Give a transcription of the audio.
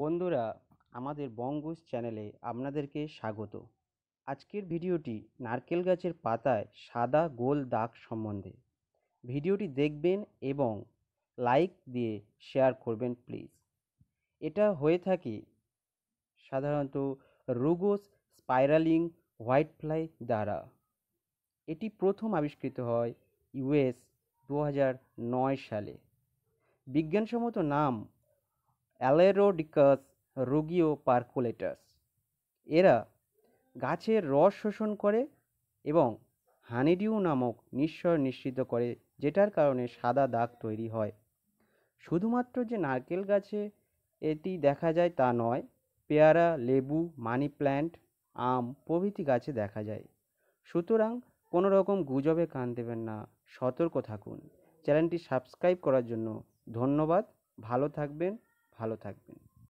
বন্ধুরা আমাদের বঙ্গুস চ্যানেলে আপনাদেরকে স্বাগত আজকের ভিডিওটি নারকেল গাছের পাতায় সাদা গোল দাগ সম্বন্ধে ভিডিওটি দেখবেন এবং লাইক দিয়ে শেয়ার করবেন প্লিজ এটা হয়ে থাকে সাধারণত রুগোস স্পাইরালিং হোয়াইট ফ্লাই দ্বারা এটি প্রথম আবিষ্কৃত হয় ইউএস দু সালে বিজ্ঞানসম্মত নাম অ্যালেরোডিকাস রোগীয় পার্কোলেটাস এরা গাছের রস শোষণ করে এবং হানিডিউ নামক নিঃস্বর নিশ্চিত করে যেটার কারণে সাদা দাগ তৈরি হয় শুধুমাত্র যে নারকেল গাছে এটি দেখা যায় তা নয় পেয়ারা লেবু মানি প্ল্যান্ট আম প্রভৃতি গাছে দেখা যায় সুতরাং কোনো রকম গুজবে কান দেবেন না সতর্ক থাকুন চ্যানেলটি সাবস্ক্রাইব করার জন্য ধন্যবাদ ভালো থাকবেন ভালো থাকবেন